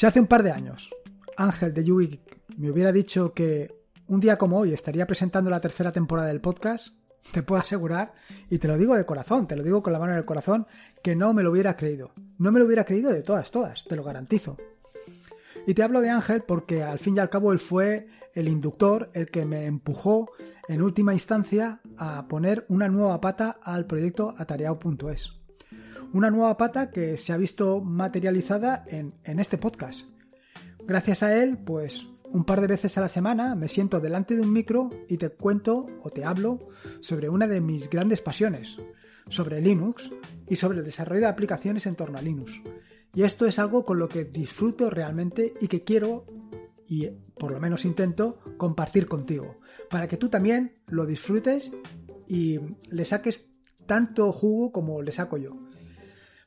Si hace un par de años Ángel de Yui me hubiera dicho que un día como hoy estaría presentando la tercera temporada del podcast, te puedo asegurar, y te lo digo de corazón, te lo digo con la mano en el corazón, que no me lo hubiera creído. No me lo hubiera creído de todas, todas, te lo garantizo. Y te hablo de Ángel porque al fin y al cabo él fue el inductor, el que me empujó en última instancia a poner una nueva pata al proyecto atareado.es una nueva pata que se ha visto materializada en, este podcast. Gracias a él, pues un par de veces a la semana me siento delante de un micro y te cuento o te hablo sobre una de mis grandes pasiones, sobre Linux y sobre el desarrollo de aplicaciones en torno a Linux. Y esto es algo con lo que disfruto realmente y que quiero, y por lo menos intento, compartir contigo, para que tú también lo disfrutes y le saques tanto jugo como le saco yo.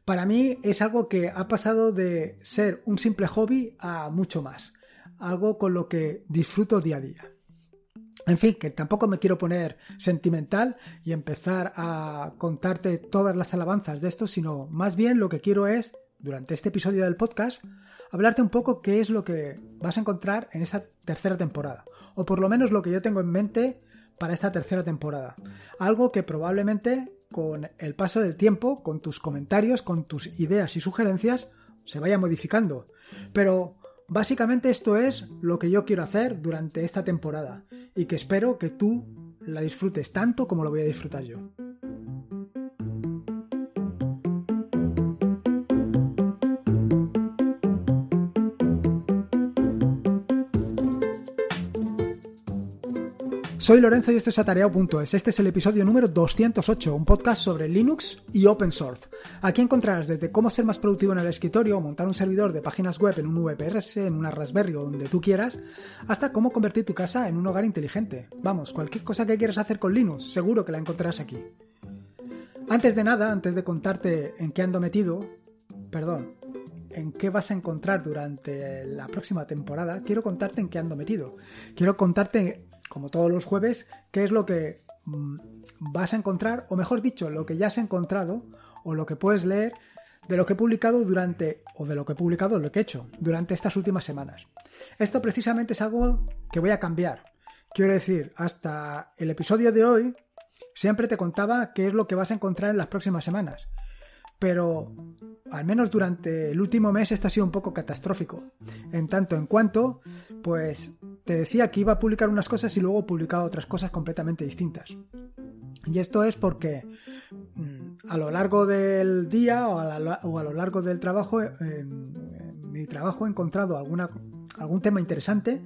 Para mí es algo que ha pasado de ser un simple hobby a mucho más, algo con lo que disfruto día a día. En fin, que tampoco me quiero poner sentimental y empezar a contarte todas las alabanzas de esto, sino más bien lo que quiero es, durante este episodio del podcast, hablarte un poco qué es lo que vas a encontrar en esta tercera temporada, o por lo menos lo que yo tengo en mente para esta tercera temporada. Algo que probablemente con el paso del tiempo, con tus comentarios, con tus ideas y sugerencias, se vaya modificando. Pero básicamente esto es lo que yo quiero hacer durante esta temporada y que espero que tú la disfrutes tanto como lo voy a disfrutar yo. Soy Lorenzo y esto es atareado.es. Este es el episodio número 208, un podcast sobre Linux y open source. Aquí encontrarás desde cómo ser más productivo en el escritorio, montar un servidor de páginas web en un VPS, en una Raspberry o donde tú quieras, hasta cómo convertir tu casa en un hogar inteligente. Vamos, cualquier cosa que quieras hacer con Linux, seguro que la encontrarás aquí. Antes de nada, antes de contarte en qué ando metido, perdón, en qué vas a encontrar durante la próxima temporada, quiero contarte en qué ando metido. Quiero contarte como todos los jueves, qué es lo que mm, vas a encontrar, o mejor dicho, lo que ya has encontrado, o lo que puedes leer de lo que he publicado durante, o de lo que he publicado, lo que he hecho durante estas últimas semanas. Esto precisamente es algo que voy a cambiar. Quiero decir, hasta el episodio de hoy siempre te contaba qué es lo que vas a encontrar en las próximas semanas pero al menos durante el último mes esto ha sido un poco catastrófico. En tanto en cuanto, pues te decía que iba a publicar unas cosas y luego publicaba otras cosas completamente distintas. Y esto es porque mm, a lo largo del día o a, lo largo del trabajo, eh, en, mi trabajo he encontrado algún tema interesante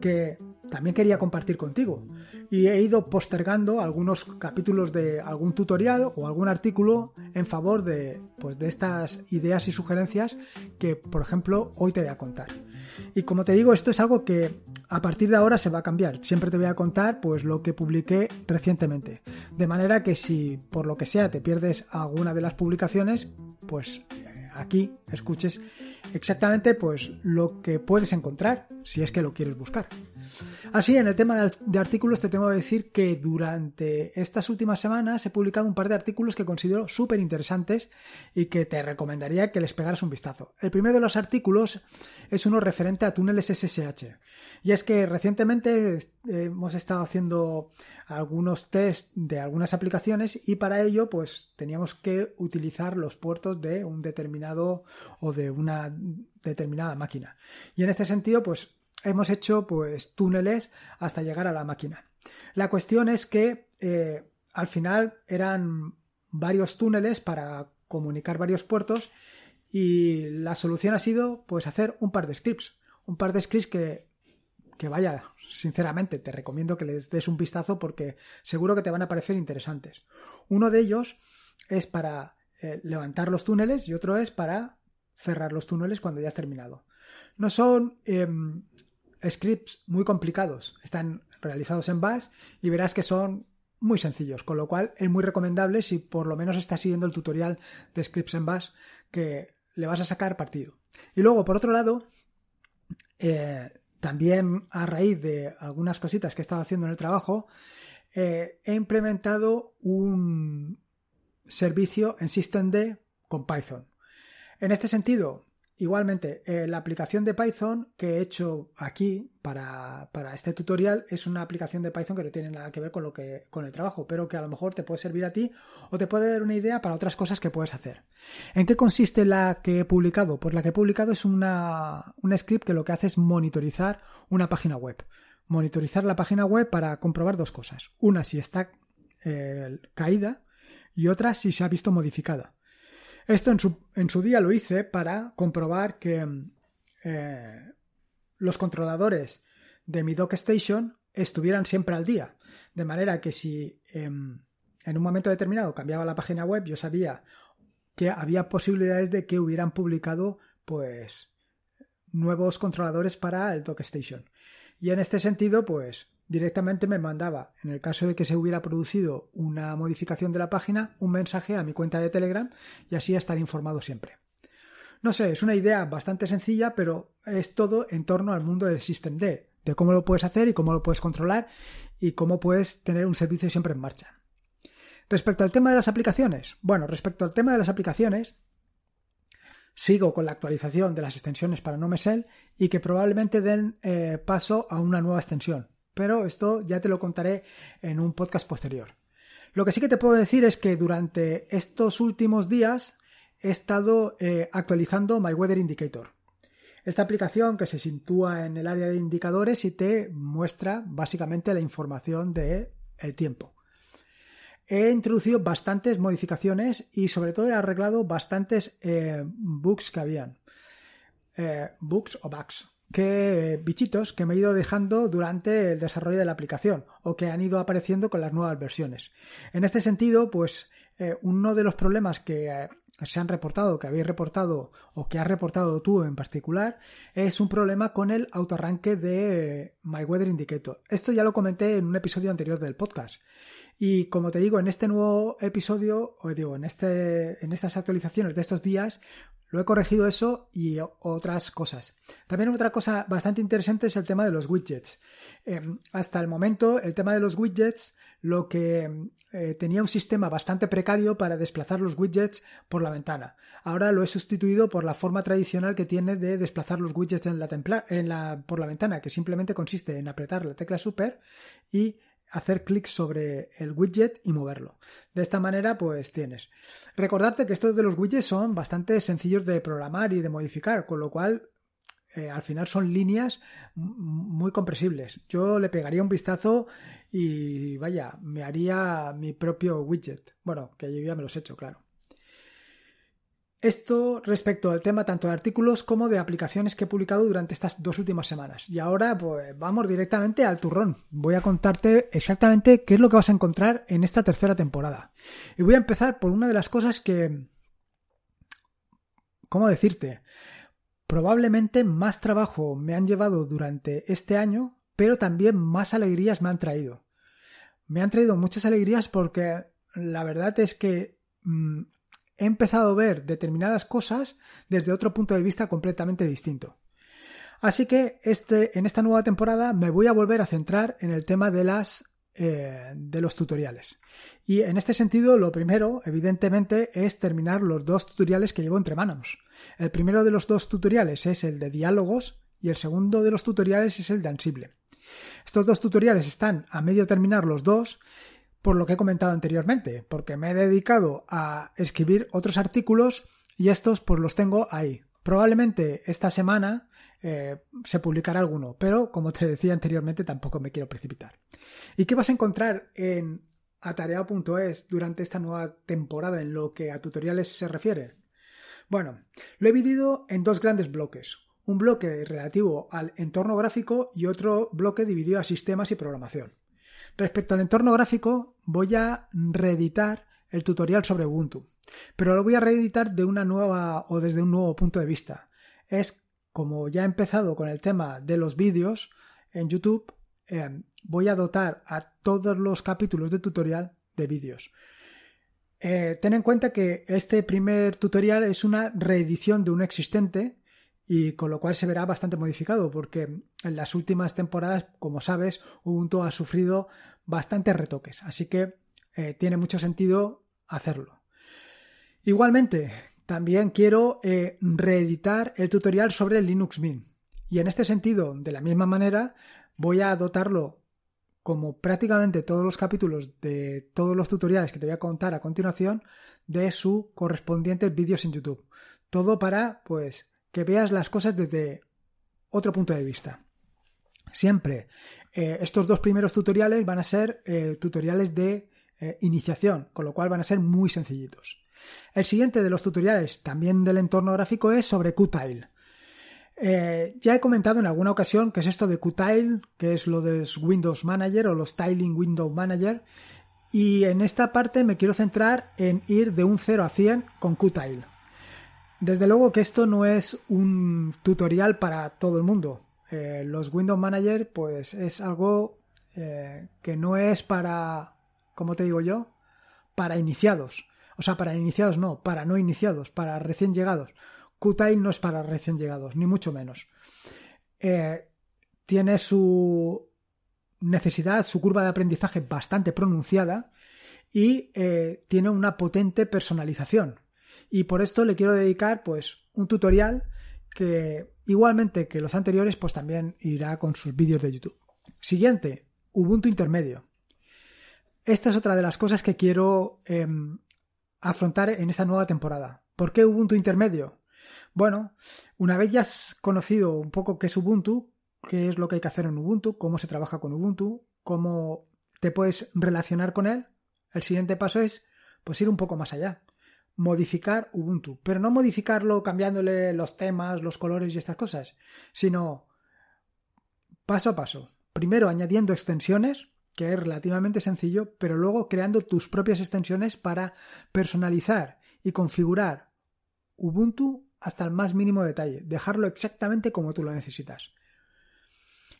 que también quería compartir contigo. Y he ido postergando algunos capítulos de algún tutorial o algún artículo en favor de, pues, de estas ideas y sugerencias que, por ejemplo, hoy te voy a contar. Y como te digo, esto es algo que a partir de ahora se va a cambiar. Siempre te voy a contar pues lo que publiqué recientemente. De manera que si por lo que sea te pierdes alguna de las publicaciones, pues eh, aquí escuches exactamente pues lo que puedes encontrar si es que lo quieres buscar. Así, ah, en el tema de artículos te tengo que decir que durante estas últimas semanas he publicado un par de artículos que considero súper interesantes y que te recomendaría que les pegaras un vistazo. El primero de los artículos es uno referente a túneles SSH. Y es que recientemente eh, hemos estado haciendo algunos test de algunas aplicaciones y para ello pues teníamos que utilizar los puertos de un determinado o de una determinada máquina. Y en este sentido pues hemos hecho pues túneles hasta llegar a la máquina. La cuestión es que eh, al final eran varios túneles para comunicar varios puertos y la solución ha sido pues hacer un par de scripts, un par de scripts que vaya, sinceramente te recomiendo que les des un vistazo porque seguro que te van a parecer interesantes. Uno de ellos es para eh, levantar los túneles y otro es para cerrar los túneles cuando ya has terminado. No son em, scripts muy complicados. Están realizados en Bash y verás que son muy sencillos, con lo cual es muy recomendable si por lo menos estás siguiendo el tutorial de scripts en Bash que le vas a sacar partido. Y luego, por otro lado, eh, también a raíz de algunas cositas que he estado haciendo en el trabajo, eh, he implementado un servicio en SystemD con Python. En este sentido, Igualmente, eh, la aplicación de Python que he hecho aquí para, este tutorial es una aplicación de Python que no tiene nada que ver con, lo que, con el trabajo, pero que a lo mejor te puede servir a ti o te puede dar una idea para otras cosas que puedes hacer. ¿En qué consiste la que he publicado? Pues la que he publicado es una, script que lo que hace es monitorizar una página web. Monitorizar la página web para comprobar dos cosas. Una si está eh, caída y otra si se ha visto modificada. Esto en su, en su día lo hice para comprobar que mm, eh, los controladores de mi dock station estuvieran siempre al día. De manera que si em, en un momento determinado cambiaba la página web, yo sabía que había posibilidades de que hubieran publicado pues nuevos controladores para el dock station. Y en este sentido, pues directamente me mandaba, en el caso de que se hubiera producido una modificación de la página, un mensaje a mi cuenta de Telegram y así estar informado siempre. No sé, es una idea bastante sencilla, pero es todo en torno al mundo del System D, de cómo lo puedes hacer y cómo lo puedes controlar y cómo puedes tener un servicio siempre en marcha. Respecto al tema de las aplicaciones, bueno, respecto al tema de las aplicaciones, sigo con la actualización de las extensiones para no y que probablemente den eh, paso a una nueva extensión. Pero esto ya te lo contaré en un podcast posterior. Lo que sí que te puedo decir es que durante estos últimos días he estado eh, actualizando My Weather Indicator. Esta aplicación que se sitúa en el área de indicadores y te muestra básicamente la información del el tiempo he introducido bastantes modificaciones y sobre todo he arreglado bastantes eh, bugs que habían. Eh, bugs o bugs. Que eh, bichitos que me he ido dejando durante el desarrollo de la aplicación o que han ido apareciendo con las nuevas versiones. En este sentido, pues uno de los problemas que se han reportado, que habéis reportado o que has reportado tú en particular, es un problema con el autoarranque de My Weather Indicator. Esto ya lo comenté en un episodio anterior del podcast. Y como te digo, en este nuevo episodio, o digo, en, este, en estas actualizaciones de estos días, lo he corregido eso y otras cosas. También otra cosa bastante interesante es el tema de los widgets. Eh, hasta el momento, el tema de los widgets lo que eh, tenía un sistema bastante precario para desplazar los widgets por la ventana. Ahora lo he sustituido por la forma tradicional que tiene de desplazar los widgets en la en la, por la ventana, que simplemente consiste en apretar la tecla super y hacer clic sobre el widget y moverlo. De esta manera, pues tienes. Recordarte que estos de los widgets son bastante sencillos de programar y de modificar, con lo cual eh, al final son líneas muy compresibles. Yo le pegaría un vistazo y vaya, me haría mi propio widget. Bueno, que yo ya me los he hecho, claro. Esto respecto al tema tanto de artículos como de aplicaciones que he publicado durante estas dos últimas semanas. Y ahora pues vamos directamente al turrón. Voy a contarte exactamente qué es lo que vas a encontrar en esta tercera temporada. Y voy a empezar por una de las cosas que... ¿Cómo decirte? Probablemente más trabajo me han llevado durante este año, pero también más alegrías me han traído. Me han traído muchas alegrías porque la verdad es que... Mm, he empezado a ver determinadas cosas desde otro punto de vista completamente distinto. Así que este, en esta nueva temporada me voy a volver a centrar en el tema de las eh, de los tutoriales. Y en este sentido, lo primero, evidentemente, es terminar los dos tutoriales que llevo entre manos. El primero de los dos tutoriales es el de diálogos y el segundo de los tutoriales es el de Ansible. Estos dos tutoriales están a medio terminar los dos por lo que he comentado anteriormente, porque me he dedicado a escribir otros artículos y estos pues los tengo ahí. Probablemente esta semana eh, se publicará alguno, pero como te decía anteriormente tampoco me quiero precipitar. ¿Y qué vas a encontrar en atareado.es durante esta nueva temporada en lo que a tutoriales se refiere? Bueno, lo he dividido en dos grandes bloques. Un bloque relativo al entorno gráfico y otro bloque dividido a sistemas y programación. Respecto al entorno gráfico, voy a reeditar el tutorial sobre Ubuntu, pero lo voy a reeditar de una nueva o desde un nuevo punto de vista. Es como ya he empezado con el tema de los vídeos en YouTube, eh, voy a dotar a todos los capítulos de tutorial de vídeos. Eh, ten en cuenta que este primer tutorial es una reedición de un existente y con lo cual se verá bastante modificado porque en las últimas temporadas, como sabes, Ubuntu ha sufrido bastantes retoques, así que eh, tiene mucho sentido hacerlo. Igualmente, también quiero eh, reeditar el tutorial sobre Linux Mint y en este sentido, de la misma manera, voy a dotarlo como prácticamente todos los capítulos de todos los tutoriales que te voy a contar a continuación de su correspondientes vídeos en YouTube. Todo para, pues, que veas las cosas desde otro punto de vista. Siempre, eh, estos dos primeros tutoriales van a ser eh, tutoriales de eh, iniciación, con lo cual van a ser muy sencillitos. El siguiente de los tutoriales, también del entorno gráfico, es sobre Qtile. ya he comentado en alguna ocasión que es esto de Qtile, que es lo de Windows Manager o los Tiling Windows Manager. Y en esta parte me quiero centrar en ir de un 0 a 100 con Qtile. Desde luego que esto no es un tutorial para todo el mundo. Eh, los Windows Manager, pues es algo eh, que no es para, ¿cómo te digo yo? Para iniciados. O sea, para iniciados no, para no iniciados, para recién llegados. Qtile no es para recién llegados, ni mucho menos. Eh, tiene su necesidad, su curva de aprendizaje bastante pronunciada y tiene una potente personalización. Y por esto le quiero dedicar pues un tutorial que igualmente que los anteriores pues también irá con sus vídeos de YouTube. Siguiente, Ubuntu Intermedio. Esta es otra de las cosas que quiero em, afrontar en esta nueva temporada. ¿Por qué Ubuntu Intermedio? Bueno, una vez ya has conocido un poco qué es Ubuntu, qué es lo que hay que hacer en Ubuntu, cómo se trabaja con Ubuntu, cómo te puedes relacionar con él, el siguiente paso es pues ir un poco más allá modificar Ubuntu, pero no modificarlo cambiándole los temas, los colores y estas cosas, sino paso a paso. Primero añadiendo extensiones, que es relativamente sencillo, pero luego creando tus propias extensiones para personalizar y configurar Ubuntu hasta el más mínimo detalle, dejarlo exactamente como tú lo necesitas.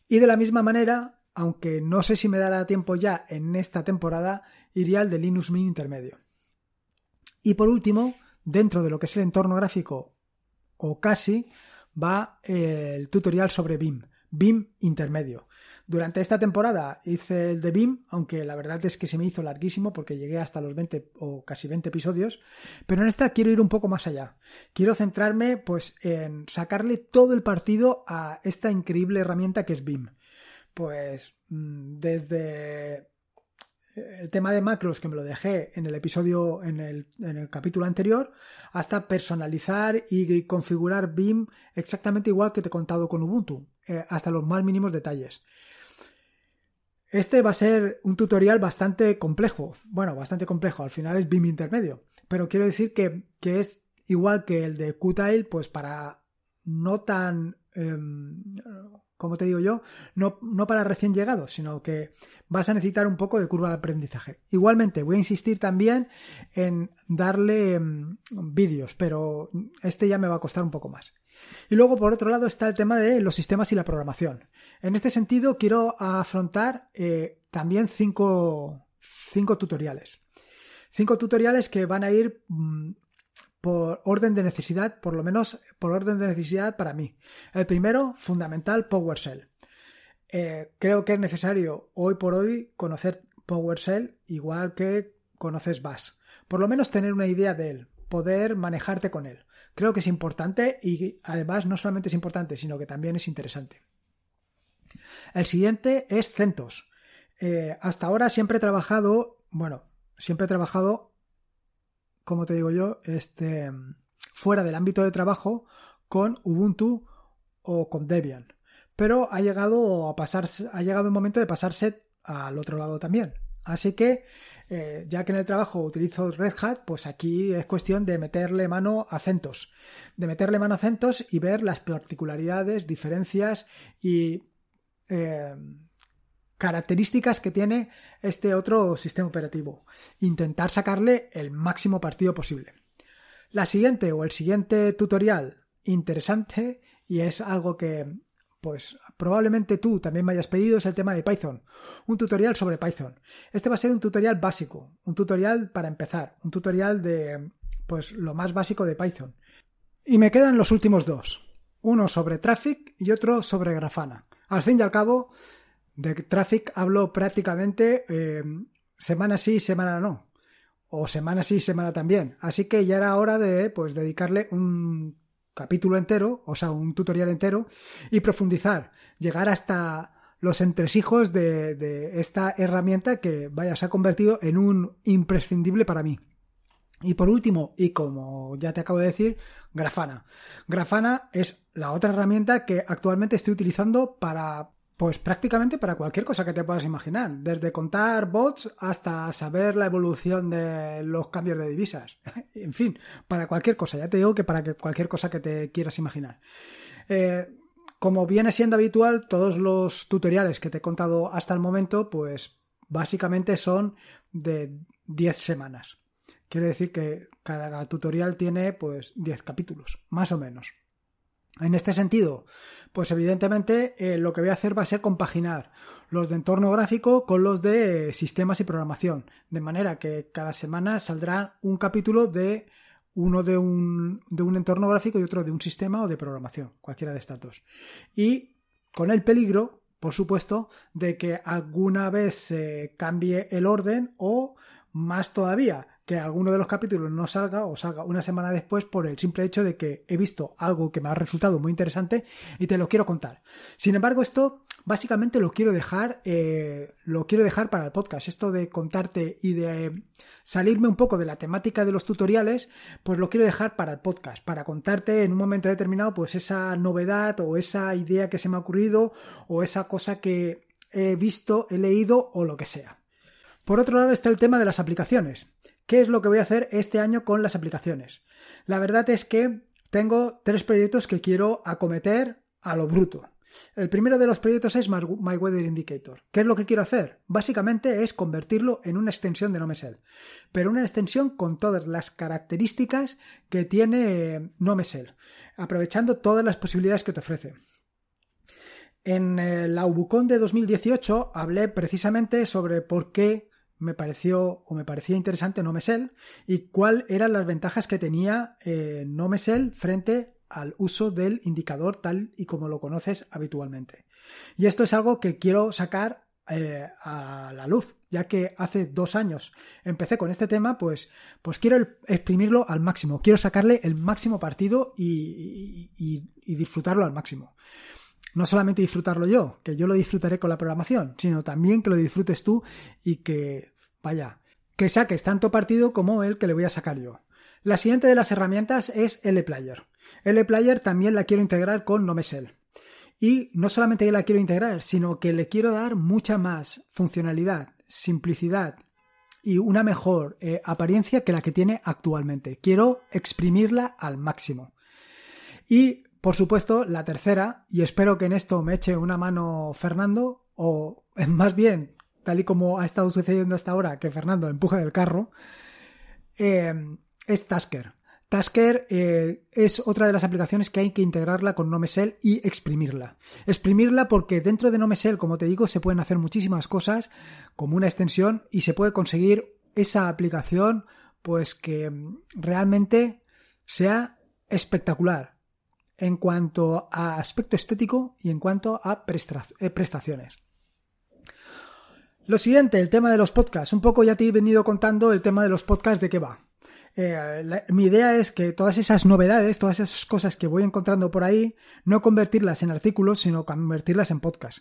Y de la misma manera, aunque no sé si me dará tiempo ya en esta temporada, iría al de Linux Mint intermedio. Y por último, dentro de lo que es el entorno gráfico o casi, va eh, el tutorial sobre BIM, BIM intermedio. Durante esta temporada hice el de BIM, aunque la verdad es que se me hizo larguísimo porque llegué hasta los 20 o casi 20 episodios, pero en esta quiero ir un poco más allá. Quiero centrarme pues en sacarle todo el partido a esta increíble herramienta que es BIM. Pues mm, desde el tema de macros que me lo dejé en el episodio, en el, capítulo anterior, hasta personalizar y configurar BIM exactamente igual que te he contado con Ubuntu, eh, hasta los más mínimos detalles. Este va a ser un tutorial bastante complejo, bueno, bastante complejo, al final es BIM intermedio, pero quiero decir que, que es igual que el de Qtile, pues para no tan Em, como te digo yo, no, para recién llegados, sino que vas a necesitar un poco de curva de aprendizaje. Igualmente, voy a insistir también en darle em, vídeos, pero este ya me va a costar un poco más. Y luego, por otro lado, está el tema de los sistemas y la programación. En este sentido, quiero afrontar eh, también cinco, cinco tutoriales. Cinco tutoriales que van a ir mm, por orden de necesidad, por lo menos por orden de necesidad para mí. El primero, fundamental, PowerShell. Eh, creo que es necesario hoy por hoy conocer PowerShell igual que conoces Bash. Por lo menos tener una idea de él, poder manejarte con él. Creo que es importante y además no solamente es importante, sino que también es interesante. El siguiente es CentOS. Eh, hasta ahora siempre he trabajado, bueno, siempre he trabajado como te digo yo, este, fuera del ámbito de trabajo con Ubuntu o con Debian. Pero ha llegado a pasarse, ha llegado el momento de pasarse al otro lado también. Así que, eh, ya que en el trabajo utilizo Red Hat, pues aquí es cuestión de meterle mano a CentOS. De meterle mano a CentOS y ver las particularidades, diferencias y eh, características que tiene este otro sistema operativo. Intentar sacarle el máximo partido posible. La siguiente o el siguiente tutorial interesante y es algo que pues probablemente tú también me hayas pedido es el tema de Python. Un tutorial sobre Python. Este va a ser un tutorial básico, un tutorial para empezar, un tutorial de pues lo más básico de Python. Y me quedan los últimos dos. Uno sobre Traffic y otro sobre Grafana. Al fin y al cabo, de Traffic hablo prácticamente eh, semana sí, semana no. O semana sí, semana también. Así que ya era hora de pues, dedicarle un capítulo entero, o sea, un tutorial entero, y profundizar, llegar hasta los entresijos de, de, esta herramienta que, vaya, se ha convertido en un imprescindible para mí. Y por último, y como ya te acabo de decir, Grafana. Grafana es la otra herramienta que actualmente estoy utilizando para pues prácticamente para cualquier cosa que te puedas imaginar, desde contar bots hasta saber la evolución de los cambios de divisas. en fin, para cualquier cosa, ya te digo que para cualquier cosa que te quieras imaginar. Eh, como viene siendo habitual, todos los tutoriales que te he contado hasta el momento, pues básicamente son de 10 semanas. Quiere decir que cada tutorial tiene pues 10 capítulos, más o menos. En este sentido, pues evidentemente eh, lo que voy a hacer va a ser compaginar los de entorno gráfico con los de sistemas y programación, de manera que cada semana saldrá un capítulo de uno de un, de un entorno gráfico y otro de un sistema o de programación, cualquiera de estos dos. Y con el peligro, por supuesto, de que alguna vez se eh, cambie el orden o más todavía, que alguno de los capítulos no salga o salga una semana después por el simple hecho de que he visto algo que me ha resultado muy interesante y te lo quiero contar. Sin embargo, esto básicamente lo quiero dejar, eh, lo quiero dejar para el podcast. Esto de contarte y de eh, salirme un poco de la temática de los tutoriales, pues lo quiero dejar para el podcast, para contarte en un momento determinado, pues esa novedad o esa idea que se me ha ocurrido o esa cosa que he visto, he leído o lo que sea. Por otro lado está el tema de las aplicaciones. ¿Qué es lo que voy a hacer este año con las aplicaciones? La verdad es que tengo tres proyectos que quiero acometer a lo bruto. El primero de los proyectos es My Weather Indicator. ¿Qué es lo que quiero hacer? Básicamente es convertirlo en una extensión de NoMesel, pero una extensión con todas las características que tiene eh, NoMesel, aprovechando todas las posibilidades que te ofrece. En eh, la UBUCON de 2018 hablé precisamente sobre por qué me pareció o me parecía interesante Nomesel y cuáles eran las ventajas que tenía eh, Nomesel frente al uso del indicador tal y como lo conoces habitualmente. Y esto es algo que quiero sacar eh, a la luz, ya que hace dos años empecé con este tema, pues, pues quiero exprimirlo al máximo, quiero sacarle el máximo partido y disfrutarlo al máximo no solamente disfrutarlo yo, que yo lo disfrutaré con la programación, sino también que lo disfrutes tú y que Vaya, que saques tanto partido como el que le voy a sacar yo. La siguiente de las herramientas es LPlayer. LPlayer también la quiero integrar con Nomesel. Y no solamente la quiero integrar, sino que le quiero dar mucha más funcionalidad, simplicidad y una mejor eh, apariencia que la que tiene actualmente. Quiero exprimirla al máximo. Y, por supuesto, la tercera, y espero que en esto me eche una mano Fernando, o más bien tal y como ha estado sucediendo hasta ahora, que Fernando empuja del carro, eh, es Tasker. Tasker eh, es otra de las aplicaciones que hay que integrarla con Nomesel y exprimirla. Exprimirla porque dentro de Nomesel, como te digo, se pueden hacer muchísimas cosas como una extensión y se puede conseguir esa aplicación pues que realmente sea espectacular en cuanto a aspecto estético y en cuanto a eh, prestaciones. Lo siguiente, el tema de los podcasts. Un poco ya te he venido contando el tema de los podcasts de qué va. Eh, mi idea es que todas esas novedades, todas esas cosas que voy encontrando por ahí, no convertirlas en artículos, sino convertirlas en podcast.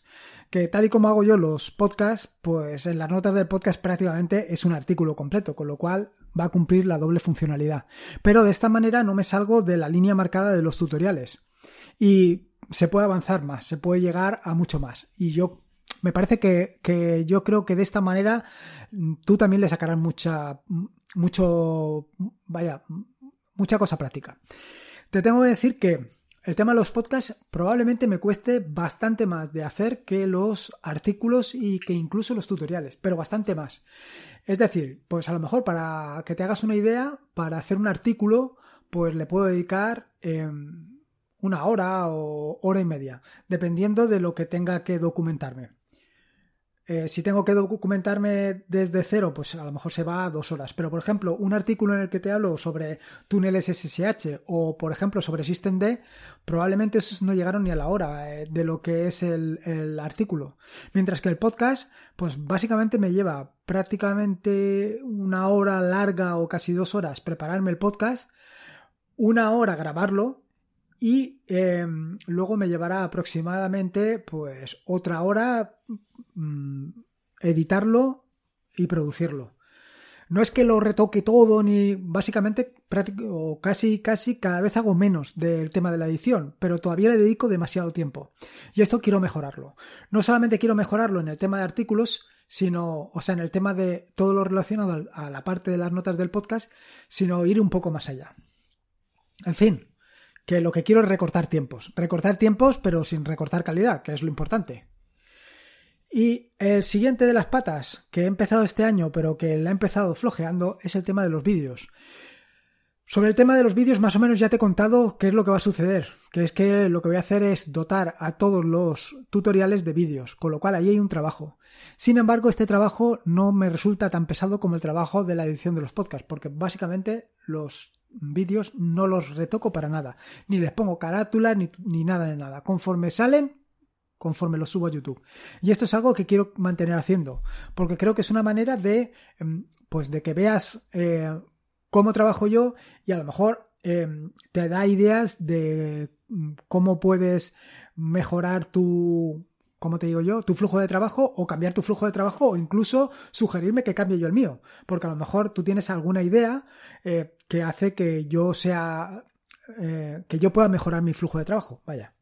Que tal y como hago yo los podcasts, pues en las notas del podcast prácticamente es un artículo completo, con lo cual va a cumplir la doble funcionalidad. Pero de esta manera no me salgo de la línea marcada de los tutoriales. Y se puede avanzar más, se puede llegar a mucho más. Y yo me parece que, yo creo que de esta manera mm, tú también le sacarás mucha, mm, mucho, vaya, mucha cosa práctica. Te tengo que decir que el tema de los podcasts probablemente me cueste bastante más de hacer que los artículos y que incluso los tutoriales, pero bastante más. Es decir, pues a lo mejor para que te hagas una idea, para hacer un artículo, pues le puedo dedicar... Em, una hora o hora y media, dependiendo de lo que tenga que documentarme. Eh, si tengo que documentarme desde cero, pues a lo mejor se va a dos horas. Pero, por ejemplo, un artículo en el que te hablo sobre túneles SSH o, por ejemplo, sobre SystemD, probablemente esos no llegaron ni a la hora eh, de lo que es el, el, artículo. Mientras que el podcast, pues básicamente me lleva prácticamente una hora larga o casi dos horas prepararme el podcast, una hora grabarlo y em, luego me llevará aproximadamente pues otra hora mm, editarlo y producirlo. No es que lo retoque todo ni básicamente casi casi cada vez hago menos del tema de la edición, pero todavía le dedico demasiado tiempo. Y esto quiero mejorarlo. No solamente quiero mejorarlo en el tema de artículos, sino, o sea, en el tema de todo lo relacionado a la parte de las notas del podcast, sino ir un poco más allá. En fin, que lo que quiero es recortar tiempos. Recortar tiempos, pero sin recortar calidad, que es lo importante. Y el siguiente de las patas que he empezado este año, pero que la he empezado flojeando, es el tema de los vídeos. Sobre el tema de los vídeos, más o menos ya te he contado qué es lo que va a suceder, que es que lo que voy a hacer es dotar a todos los tutoriales de vídeos, con lo cual ahí hay un trabajo. Sin embargo, este trabajo no me resulta tan pesado como el trabajo de la edición de los podcasts, porque básicamente los vídeos no los retoco para nada, ni les pongo carátula ni, nada de nada. Conforme salen, conforme los subo a YouTube. Y esto es algo que quiero mantener haciendo, porque creo que es una manera de, em, pues, de que veas eh, cómo trabajo yo y a lo mejor em, te da ideas de mm, cómo puedes mejorar tu como te digo yo, tu flujo de trabajo o cambiar tu flujo de trabajo o incluso sugerirme que cambie yo el mío. Porque a lo mejor tú tienes alguna idea eh, que hace que yo sea, eh, que yo pueda mejorar mi flujo de trabajo. Vaya.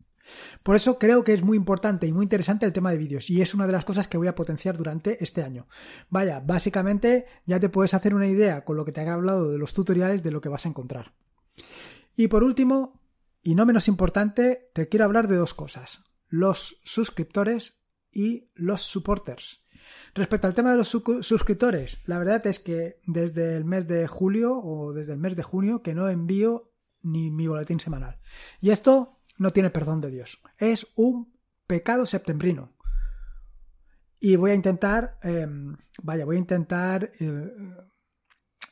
Por eso creo que es muy importante y muy interesante el tema de vídeos y es una de las cosas que voy a potenciar durante este año. Vaya, básicamente ya te puedes hacer una idea con lo que te he hablado de los tutoriales de lo que vas a encontrar. Y por último, y no menos importante, te quiero hablar de dos cosas los suscriptores y los supporters. Respecto al tema de los suscriptores, la verdad es que desde el mes de julio o desde el mes de junio que no envío ni mi boletín semanal. Y esto no tiene perdón de Dios. Es un pecado septembrino. Y voy a intentar, em, vaya, voy a intentar eh,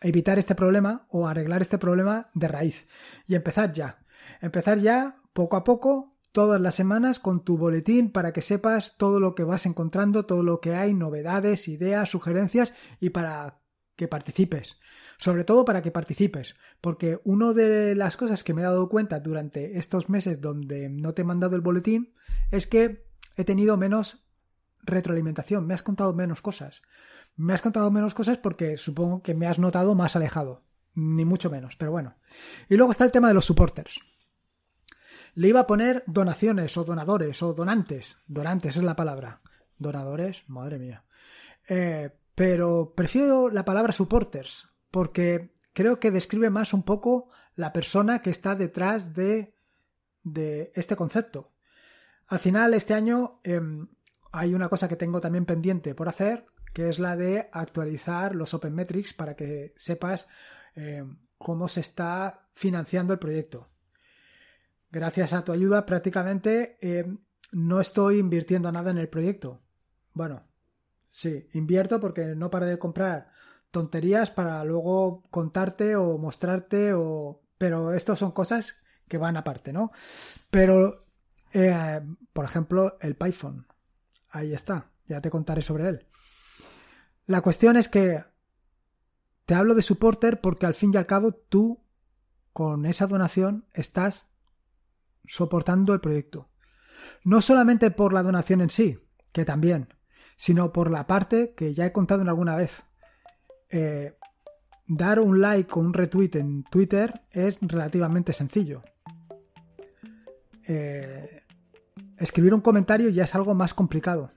evitar este problema o arreglar este problema de raíz. Y empezar ya. Empezar ya poco a poco todas las semanas con tu boletín para que sepas todo lo que vas encontrando, todo lo que hay, novedades, ideas, sugerencias y para que participes. Sobre todo para que participes, porque una de las cosas que me he dado cuenta durante estos meses donde no te he mandado el boletín es que he tenido menos retroalimentación, me has contado menos cosas. Me has contado menos cosas porque supongo que me has notado más alejado, ni mucho menos, pero bueno. Y luego está el tema de los supporters. Le iba a poner donaciones o donadores o donantes. Donantes es la palabra. Donadores, madre mía. Eh, pero prefiero la palabra supporters porque creo que describe más un poco la persona que está detrás de, este concepto. Al final, este año em, hay una cosa que tengo también pendiente por hacer, que es la de actualizar los Open Metrics para que sepas em, cómo se está financiando el proyecto gracias a tu ayuda prácticamente eh, no estoy invirtiendo nada en el proyecto. Bueno, sí, invierto porque no paro de comprar tonterías para luego contarte o mostrarte o... Pero esto son cosas que van aparte, ¿no? Pero, eh, por ejemplo, el Python. Ahí está, ya te contaré sobre él. La cuestión es que te hablo de supporter porque al fin y al cabo tú, con esa donación, estás soportando el proyecto. No solamente por la donación en sí, que también, sino por la parte que ya he contado en alguna vez. Eh, dar un like o un retweet en Twitter es relativamente sencillo. Eh, escribir un comentario ya es algo más complicado.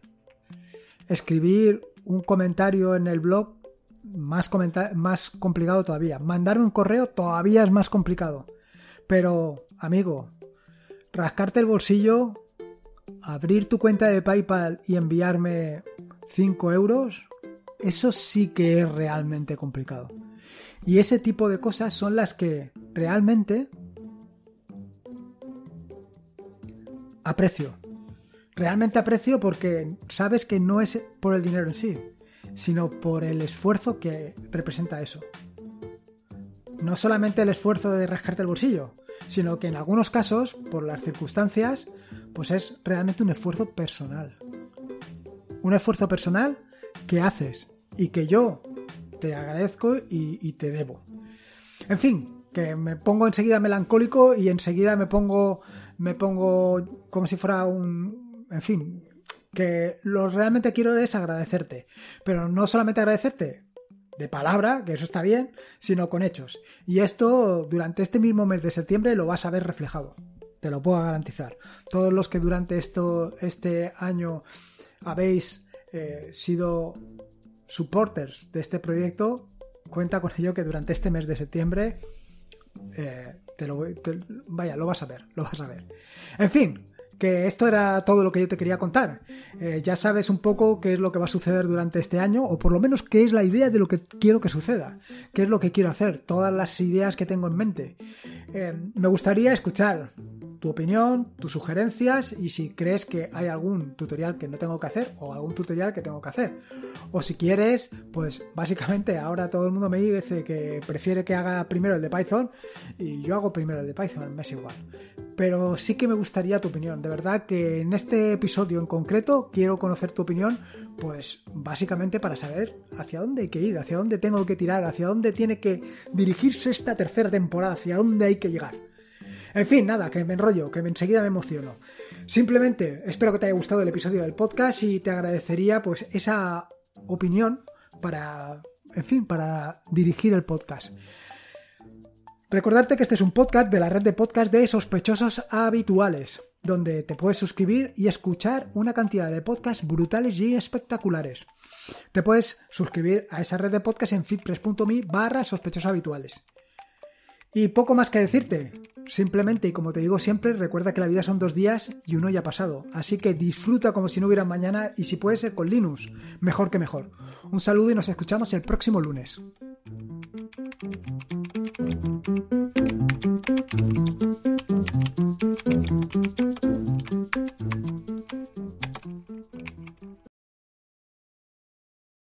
Escribir un comentario en el blog, más, más complicado todavía. Mandarme un correo todavía es más complicado. Pero, amigo, rascarte el bolsillo, abrir tu cuenta de PayPal y enviarme 5 euros, eso sí que es realmente complicado. Y ese tipo de cosas son las que realmente aprecio. Realmente aprecio porque sabes que no es por el dinero en sí, sino por el esfuerzo que representa eso. No solamente el esfuerzo de rascarte el bolsillo, sino que en algunos casos, por las circunstancias, pues es realmente un esfuerzo personal. Un esfuerzo personal que haces y que yo te agradezco y, te debo. En fin, que me pongo enseguida melancólico y enseguida me pongo, me pongo como si fuera un, en fin, que lo realmente quiero es agradecerte, pero no solamente agradecerte, de palabra, que eso está bien, sino con hechos. Y esto durante este mismo mes de septiembre lo vas a ver reflejado. Te lo puedo garantizar. Todos los que durante esto, este año habéis eh, sido supporters de este proyecto, cuenta con ello que durante este mes de septiembre eh, te lo, vaya, lo vas a ver, lo vas a ver. En fin, que esto era todo lo que yo te quería contar. Eh, ya sabes un poco qué es lo que va a suceder durante este año, o por lo menos qué es la idea de lo que quiero que suceda, qué es lo que quiero hacer, todas las ideas que tengo en mente. Eh, me gustaría escuchar tu opinión, tus sugerencias y si crees que hay algún tutorial que no tengo que hacer o algún tutorial que tengo que hacer. O si quieres, pues básicamente ahora todo el mundo me dice que prefiere que haga primero el de Python y yo hago primero el de Python, me es igual. Pero sí que me gustaría tu opinión verdad que en este episodio en concreto quiero conocer tu opinión, pues básicamente para saber hacia dónde hay que ir, hacia dónde tengo que tirar, hacia dónde tiene que dirigirse esta tercera temporada, hacia dónde hay que llegar. En fin, nada, que me enrollo, que enseguida me emociono. Simplemente, espero que te haya gustado el episodio del podcast y te agradecería pues esa opinión para, en fin, para dirigir el podcast. Recordarte que este es un podcast de la red de podcast de sospechosos habituales donde te puedes suscribir y escuchar una cantidad de podcasts brutales y espectaculares. Te puedes suscribir a esa red de podcasts en fitpress.me barra sospechosos habituales. Y poco más que decirte. Simplemente, y como te digo siempre, recuerda que la vida son dos días y uno ya ha pasado. Así que disfruta como si no hubiera mañana y si puede ser con Linux, mejor que mejor. Un saludo y nos escuchamos el próximo lunes.